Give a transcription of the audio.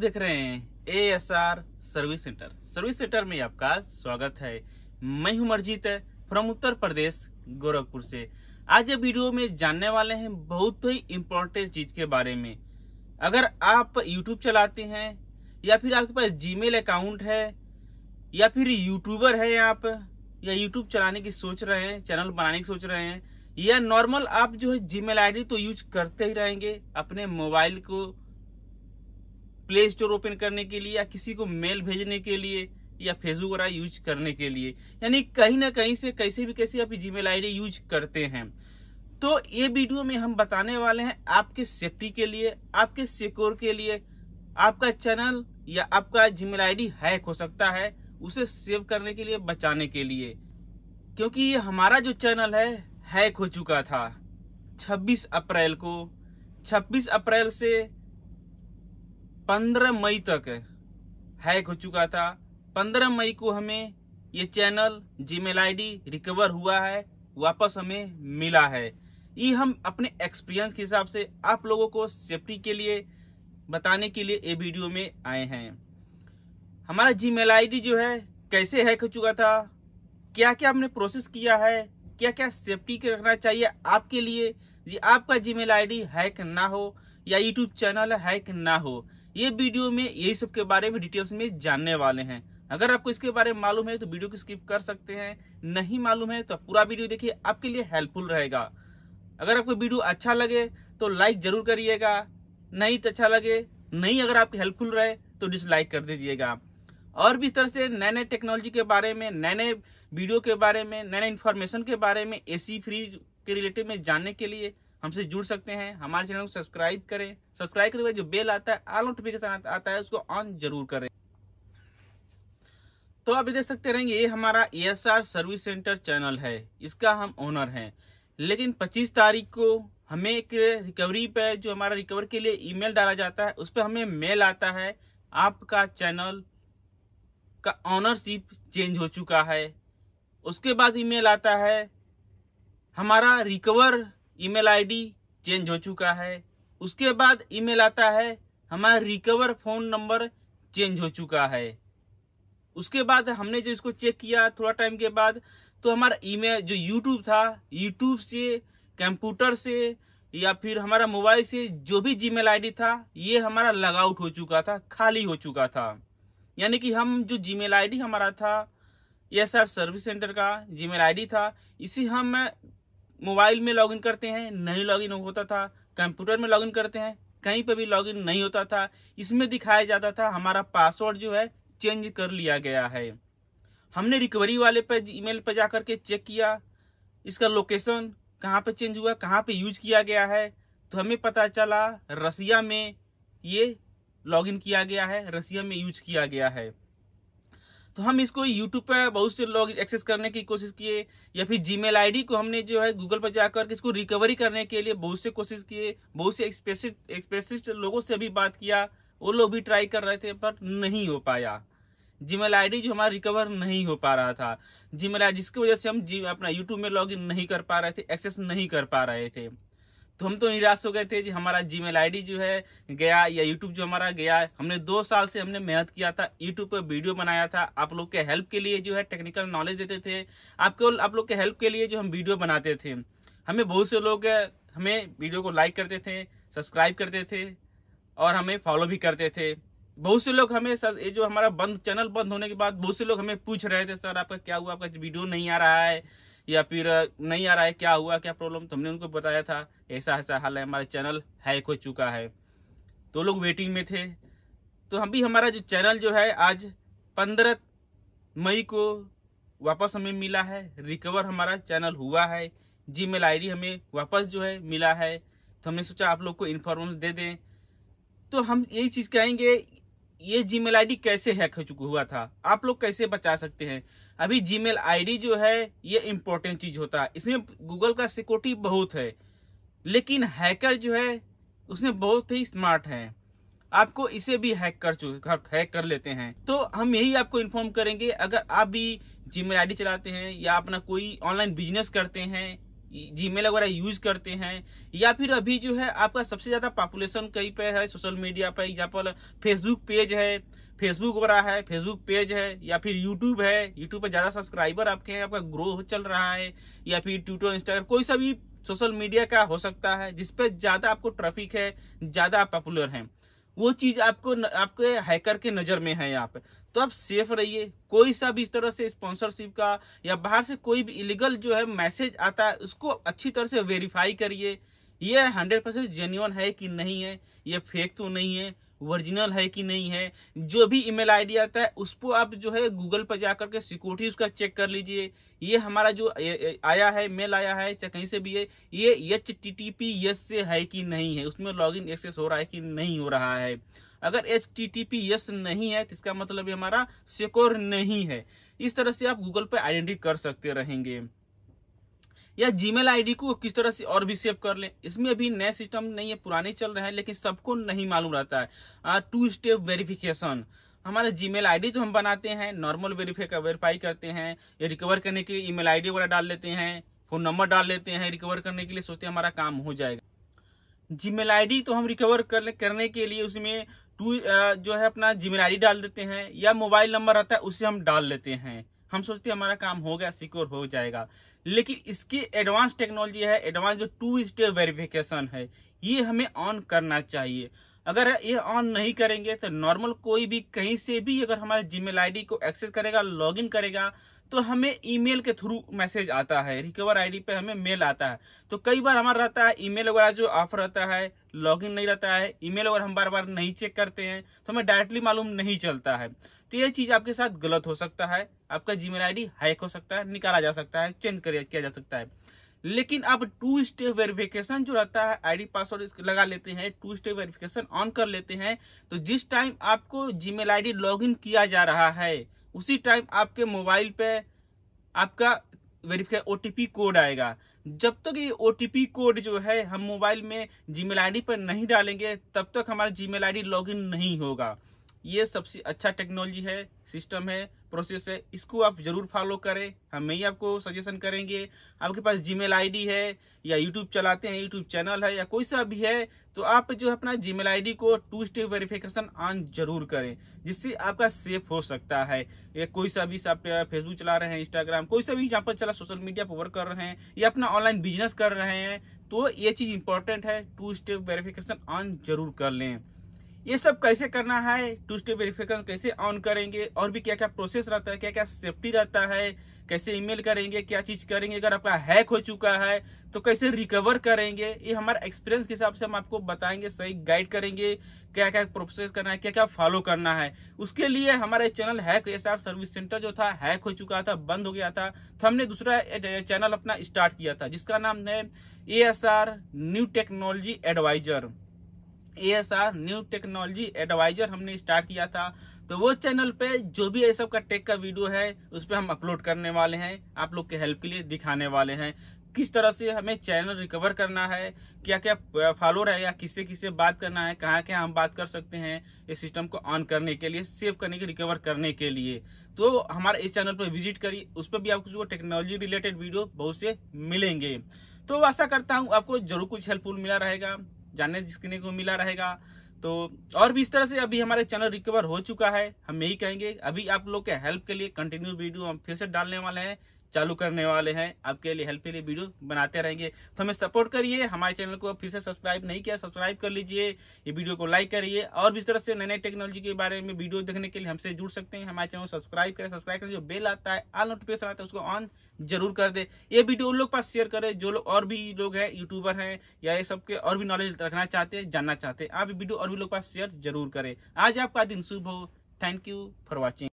देख रहे हैं A S R service centre service centre में आपका स्वागत है मैं हूं मरजीत फ्रॉम उत्तर प्रदेश गोरखपुर से आज ये वीडियो में जानने वाले हैं बहुत ही इम्पोर्टेंट चीज के बारे में अगर आप यूट्यूब चलाते हैं या फिर आपके पास जीमेल अकाउंट है या फिर यूट्यूबर है आप या यूट्यूब चलाने की सोच रहे हैं चैनल बनाने की सोच रहे हैं या नॉर्मल आप जो है जीमेल मेल तो यूज करते ही रहेंगे अपने मोबाइल को प्ले स्टोर ओपन करने के लिए या किसी को मेल भेजने के लिए या फेसबुक वगैरह यूज करने के लिए यानी कहीं ना कहीं से कैसे भी कैसे आप जी मेल यूज करते हैं तो ये वीडियो में हम बताने वाले हैं आपके सेफ्टी के लिए आपके सिक्योर के लिए आपका चैनल या आपका जीमेल आईडी हैक हो सकता है उसे सेव करने के लिए बचाने के लिए क्योंकि ये हमारा जो चैनल है हैक हो चुका था 26 अप्रैल को 26 अप्रैल से पंद्रह मई तक हैक हो चुका था पंद्रह मई को हमें ये चैनल जीमेल आईडी रिकवर हुआ है वापस हमें मिला है ये हम अपने एक्सपीरियंस के हिसाब से आप लोगों को सेफ्टी के लिए बताने के लिए ये वीडियो में आए हैं हमारा जीमेल आईडी जो है कैसे हैक हो चुका था क्या क्या हमने प्रोसेस किया है क्या क्या सेफ्टी के रखना चाहिए आपके लिए जी आपका जीमेल आईडी हैक ना हो या यूट्यूब चैनल हैक ना हो ये वीडियो में यही सब के बारे में डिटेल्स में जानने वाले हैं अगर आपको इसके बारे में मालूम है तो वीडियो को स्किप कर सकते हैं नहीं मालूम है तो पूरा वीडियो देखिए आपके लिए हेल्पफुल रहेगा अगर आपको वीडियो अच्छा लगे तो लाइक जरूर करिएगा नहीं तो अच्छा लगे नहीं अगर आपकी हेल्पफुल रहे तो डिसलाइक कर दीजिएगा और भी इस तरह से नए नए टेक्नोलॉजी के बारे में नए नए वीडियो के बारे में नए नए इन्फॉर्मेशन के बारे में एसी फ्रीज के रिलेटेड में जानने के लिए हमसे जुड़ सकते हैं हमारे चैनल को सब्सक्राइब करें सब्सक्राइब करने के बाद जो बेल आता है ऑल नोटिफिकेशन आता है उसको ऑन जरूर करें तो आप देख सकते रहेंगे ये हमारा ई सर्विस सेंटर चैनल है इसका हम ओनर हैं लेकिन 25 तारीख को हमें एक रिकवरी पे जो हमारा रिकवर के लिए ईमेल डाला जाता है उस पर हमें मेल आता है आपका चैनल का ऑनरशिप चेंज हो चुका है उसके बाद ईमेल आता है हमारा रिकवर ईमेल आईडी चेंज हो चुका है उसके बाद ईमेल आता है हमारा रिकवर फोन नंबर चेंज हो चुका है उसके बाद हमने जो इसको चेक किया थोड़ा टाइम के बाद तो हमारा ईमेल जो यूट्यूब था यूट्यूब से कंप्यूटर से या फिर हमारा मोबाइल से जो भी जी मेल था ये हमारा लगआउट आउट हो चुका था खाली हो चुका था यानी कि हम जो जी मेल हमारा था एस आर सर्विस सेंटर का जी मेल था इसी हम मोबाइल में लॉगिन करते हैं नहीं लॉगिन होता था कंप्यूटर में लॉगिन करते हैं कहीं पर भी लॉगिन नहीं होता था इसमें दिखाया जाता था हमारा पासवर्ड जो है चेंज कर लिया गया है हमने रिकवरी वाले पर ईमेल पर जाकर के चेक किया इसका लोकेशन कहाँ पे चेंज हुआ कहाँ पे यूज किया गया है तो हमें पता चला रसिया में ये लॉगिन किया गया है रसिया में यूज किया गया है तो हम इसको यूट्यूब पर बहुत से लोग एक्सेस करने की कोशिश किए या फिर जीमेल आईडी को हमने जो है गूगल पर जाकर इसको रिकवरी करने के लिए बहुत से कोशिश किए बहुत से स्पेशलिस्ट लोगों से भी बात किया वो लोग भी ट्राई कर रहे थे पर नहीं हो पाया जीमेल आईडी जो हमारा रिकवर नहीं हो पा रहा था जीमेल आईडी जिसकी वजह से हम जी अपना यूट्यूब में लॉगिन नहीं कर पा रहे थे एक्सेस नहीं कर पा रहे थे तो हम तो निराश हो गए थे जी हमारा जी मेल जो है गया या यूट्यूब जो हमारा गया हमने दो साल से हमने मेहनत किया था यूट्यूब पर वीडियो बनाया था आप लोग के हेल्प के लिए जो है टेक्निकल नॉलेज देते थे आपको आप लोग के हेल्प के लिए जो हम वीडियो बनाते थे हमें बहुत से लोग हमें वीडियो को लाइक करते थे सब्सक्राइब करते थे और हमें फॉलो भी करते थे बहुत से लोग हमें सर ये जो हमारा बंद चैनल बंद होने के बाद बहुत से लोग हमें पूछ रहे थे सर आपका क्या हुआ आपका वीडियो नहीं आ रहा है या फिर नहीं आ रहा है क्या हुआ क्या प्रॉब्लम तो हमने उनको बताया था ऐसा ऐसा हाल है हमारा चैनल हैक हो चुका है तो लोग वेटिंग में थे तो हम भी हमारा जो चैनल जो है आज पंद्रह मई को वापस हमें मिला है रिकवर हमारा चैनल हुआ है जी मेल आई हमें वापस जो है मिला है तो हमने सोचा आप लोग को इन्फॉर्मेशन दे दें तो हम यही चीज़ कहेंगे ये जीमेल आईडी कैसे हैक हो चुका हुआ था आप लोग कैसे बचा सकते हैं अभी जीमेल आईडी जो है ये इम्पोर्टेंट चीज होता है इसमें गूगल का सिक्योरिटी बहुत है लेकिन हैकर जो है उसमें बहुत ही स्मार्ट है आपको इसे भी हैक कर हैक कर लेते हैं तो हम यही आपको इन्फॉर्म करेंगे अगर आप भी जीमेल आईडी चलाते हैं या अपना कोई ऑनलाइन बिजनेस करते हैं जीमेल वगैरह यूज करते हैं या फिर अभी जो है आपका सबसे ज्यादा पॉपुलेशन कहीं पे है सोशल मीडिया पर एग्जाम्पल फेसबुक पेज है फेसबुक वगैरह है फेसबुक पेज है या फिर यूट्यूब है यूट्यूब पर ज्यादा सब्सक्राइबर आपके हैं आपका ग्रो चल रहा है या फिर ट्विटर इंस्टाग्राम कोई सा भी सोशल मीडिया का हो सकता है जिसपे ज्यादा आपको ट्रैफिक है ज्यादा आप पॉपुलर हैं वो चीज आपको आपके हैकर के नजर में है यहाँ पे तो आप सेफ रहिए कोई सा भी इस तरह से स्पॉन्सरशिप का या बाहर से कोई भी इलीगल जो है मैसेज आता है उसको अच्छी तरह से वेरीफाई करिए ये हंड्रेड परसेंट जेन्यून है कि नहीं है ये फेक तो नहीं है ओरिजिनल है कि नहीं है जो भी ईमेल आईडी आता है उसको आप जो है गूगल पर जाकर के सिक्योरिटी उसका चेक कर लीजिए ये हमारा जो आया है मेल आया है चाहे कहीं से भी है ये H T T P S से है कि नहीं है उसमें लॉग इन एक्सेस हो रहा है कि नहीं हो रहा है अगर H T T P S नहीं है तो इसका मतलब हमारा सिक्योर नहीं है इस तरह से आप गूगल पर आइडेंटिटी कर सकते रहेंगे या जीमेल आईडी को किस तरह से और भी सेव कर लें इसमें अभी नया सिस्टम नहीं है पुराने चल रहे हैं लेकिन सबको नहीं मालूम रहता है टू स्टेप वेरिफिकेशन हमारा जीमेल आईडी जो हम बनाते हैं नॉर्मल वेरीफाई वेरीफाई करते हैं या रिकवर करने के लिए ईमेल आईडी वगैरह डाल लेते हैं फोन नंबर डाल लेते हैं रिकवर करने के लिए सोचते हैं हमारा काम हो जाएगा जीमेल आईडी तो हम रिकवर कर, करने के लिए उसमें टू जो है अपना जीमेल आईडी डाल देते हैं या मोबाइल नंबर रहता है उसे हम डाल लेते हैं हम सोचते हमारा काम हो गया सिक्योर हो जाएगा लेकिन इसकी एडवांस टेक्नोलॉजी है एडवांस जो टू स्टेप वेरिफिकेशन है ये हमें ऑन करना चाहिए अगर ये ऑन नहीं करेंगे तो नॉर्मल कोई भी कहीं से भी अगर हमारे जीमेल आईडी को एक्सेस करेगा लॉगिन करेगा तो हमें ईमेल के थ्रू मैसेज आता है रिकवर आईडी पे हमें मेल आता है तो कई बार हमारा रहता है ईमेल वगैरह जो ऑफ रहता है लॉगिन नहीं रहता है ईमेल अगर हम बार बार नहीं चेक करते हैं तो हमें डायरेक्टली मालूम नहीं चलता है तो यह चीज आपके साथ गलत हो सकता है आपका जीमेल आईडी हैक हो सकता है निकाला जा सकता है चेंज किया जा सकता है लेकिन अब टू स्टेप वेरिफिकेशन जो रहता है आईडी पासवर्ड लगा लेते हैं टू स्टेप वेरिफिकेशन ऑन कर लेते हैं तो जिस टाइम आपको जीमेल आईडी लॉगिन किया जा रहा है उसी टाइम आपके मोबाइल पे आपका वेरीफाई ओटीपी कोड आएगा जब तक ये ओटीपी कोड जो है हम मोबाइल में जीमेल आईडी पर नहीं डालेंगे तब तक हमारा जीमेल आईडी लॉगिन नहीं होगा ये सबसे अच्छा टेक्नोलॉजी है सिस्टम है प्रोसेस है इसको आप जरूर फॉलो करें हम हाँ, ही आपको सजेशन करेंगे आपके पास जीमेल आईडी है या यूट्यूब चलाते हैं यूट्यूब चैनल है या कोई सा भी है तो आप जो अपना जीमेल आईडी को टू स्टेप वेरिफिकेशन ऑन जरूर करें जिससे आपका सेफ हो सकता है या कोई सा भी आप फेसबुक चला रहे हैं इंस्टाग्राम कोई सा भी जहाँ पर चला सोशल मीडिया पर वर्क कर रहे हैं या अपना ऑनलाइन बिजनेस कर रहे हैं तो ये चीज़ इंपॉर्टेंट है टू स्टेप वेरिफिकेशन ऑन जरूर कर लें ये सब कैसे करना है टू स्टेप वेरिफिकेशन कैसे ऑन करेंगे और भी क्या क्या प्रोसेस रहता है क्या क्या सेफ्टी रहता है कैसे ईमेल करेंगे क्या चीज करेंगे अगर आपका हैक हो चुका है तो कैसे रिकवर करेंगे ये हमारा एक्सपीरियंस के हिसाब से हम आपको बताएंगे सही गाइड करेंगे क्या क्या प्रोसेस करना है क्या क्या फॉलो करना है उसके लिए हमारे channel hack S service centre जो था हैक हो चुका था बंद हो गया था तो हमने दूसरा चैनल अपना स्टार्ट किया था जिसका नाम है a new technology advisor ASR new technology advisor हमने स्टार्ट किया था तो वो चैनल पे जो भी ये सब का टेक का वीडियो है उस पर हम अपलोड करने वाले हैं आप लोग के हेल्प के लिए दिखाने वाले हैं किस तरह से हमें चैनल रिकवर करना है क्या क्या फॉलो या किससे किससे बात करना है कहाँ कहाँ हम बात कर सकते हैं ये सिस्टम को ऑन करने के लिए सेव करने के रिकवर करने के लिए तो हमारे इस चैनल पर विजिट करिए उस पर भी आपको टेक्नोलॉजी रिलेटेड वीडियो बहुत से मिलेंगे तो आशा करता हूँ आपको जरूर कुछ हेल्पफुल मिला रहेगा जानने सीखने को मिला रहेगा तो और भी इस तरह से अभी हमारे चैनल रिकवर हो चुका है हम यही कहेंगे अभी आप लोग के हेल्प के लिए कंटिन्यू वीडियो हम फिर से डालने वाले हैं चालू करने वाले हैं आपके लिए हेल्प के लिए वीडियो बनाते रहेंगे तो हमें सपोर्ट करिए हमारे चैनल को फिर से सब्सक्राइब नहीं किया सब्सक्राइब कर लीजिए ये वीडियो को लाइक करिए और भी तरह से नए नए टेक्नोलॉजी के बारे में वीडियो देखने के लिए हमसे जुड़ सकते हैं हमारे चैनल को सब्सक्राइब करें सब्सक्राइब करें जो बेल आता है आल नोटिफिकेशन आता है उसको ऑन जरूर कर दे ये वीडियो उन लोग पास शेयर करें जो लोग और भी लोग हैं यूट्यूबर हैं या ये सबके और भी नॉलेज रखना चाहते हैं जानना चाहते हैं आप वीडियो और भी लोग पास शेयर जरूर करें आज आपका दिन शुभ हो थैंक यू फॉर वॉचिंग